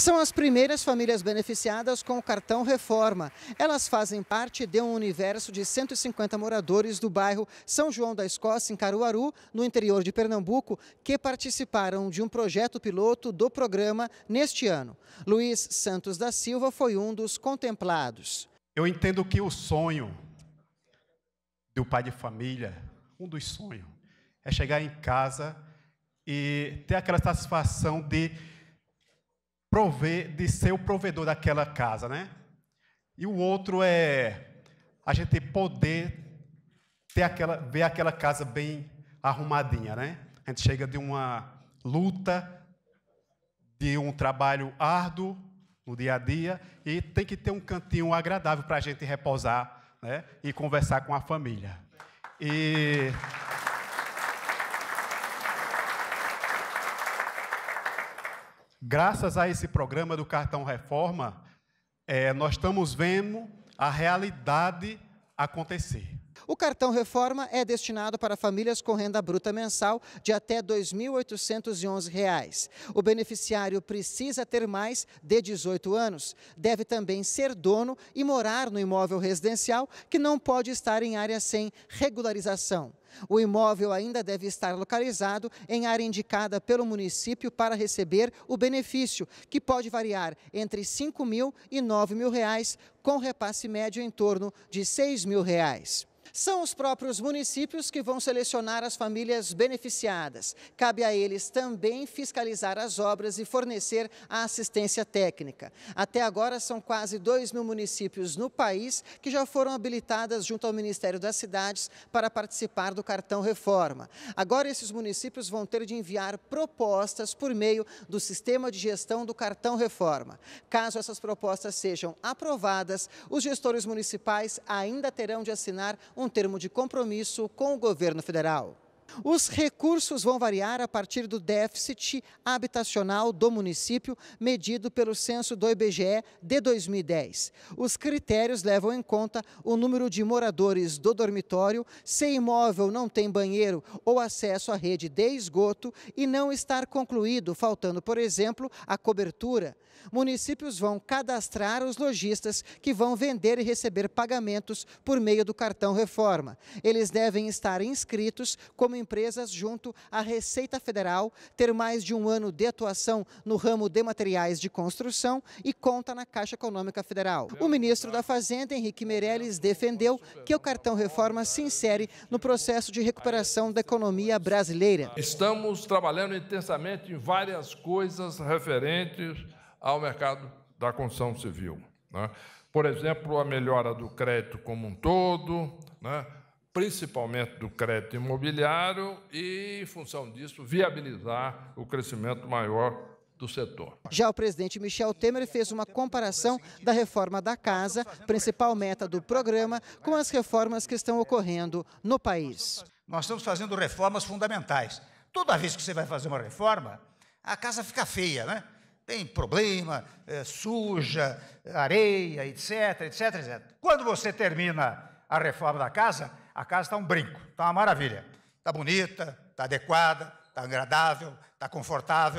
São as primeiras famílias beneficiadas com o cartão Reforma. Elas fazem parte de um universo de 150 moradores do bairro São João da Escócia, em Caruaru, no interior de Pernambuco, que participaram de um projeto piloto do programa neste ano. Luiz Santos da Silva foi um dos contemplados. Eu entendo que o sonho do pai de família, um dos sonhos, é chegar em casa e ter aquela satisfação de prover, de ser o provedor daquela casa, né? E o outro é a gente poder ter aquela, ver aquela casa bem arrumadinha, né? A gente chega de uma luta, de um trabalho árduo no dia a dia e tem que ter um cantinho agradável para a gente repousar, né? E conversar com a família. E graças a esse programa do Cartão Reforma, é, nós estamos vendo a realidade acontecer. O cartão reforma é destinado para famílias com renda bruta mensal de até R$ 2.811. O beneficiário precisa ter mais de 18 anos, deve também ser dono e morar no imóvel residencial que não pode estar em área sem regularização. O imóvel ainda deve estar localizado em área indicada pelo município para receber o benefício, que pode variar entre R$ 5 mil e R$ 9 mil, reais, com repasse médio em torno de R$ 6 mil. Reais. São os próprios municípios que vão selecionar as famílias beneficiadas. Cabe a eles também fiscalizar as obras e fornecer a assistência técnica. Até agora, são quase 2 mil municípios no país que já foram habilitadas junto ao Ministério das Cidades para participar do cartão reforma. Agora, esses municípios vão ter de enviar propostas por meio do sistema de gestão do cartão reforma. Caso essas propostas sejam aprovadas, os gestores municipais ainda terão de assinar um termo de compromisso com o governo federal. Os recursos vão variar a partir do déficit habitacional do município, medido pelo censo do IBGE de 2010. Os critérios levam em conta o número de moradores do dormitório, se imóvel não tem banheiro ou acesso à rede de esgoto e não estar concluído, faltando, por exemplo, a cobertura. Municípios vão cadastrar os lojistas que vão vender e receber pagamentos por meio do cartão reforma. Eles devem estar inscritos como empresas junto à Receita Federal, ter mais de um ano de atuação no ramo de materiais de construção e conta na Caixa Econômica Federal. O ministro da Fazenda, Henrique Meirelles, defendeu que o cartão reforma se insere no processo de recuperação da economia brasileira. Estamos trabalhando intensamente em várias coisas referentes ao mercado da construção civil. Né? Por exemplo, a melhora do crédito como um todo, né? principalmente do crédito imobiliário, e, em função disso, viabilizar o crescimento maior do setor. Já o presidente Michel Temer fez uma comparação da reforma da casa, principal meta do programa, com as reformas que estão ocorrendo no país. Nós estamos fazendo reformas fundamentais. Toda vez que você vai fazer uma reforma, a casa fica feia, né? Tem problema, é, suja, areia, etc, etc, etc. Quando você termina a reforma da casa, a casa está um brinco, está uma maravilha. Está bonita, está adequada, está agradável, está confortável,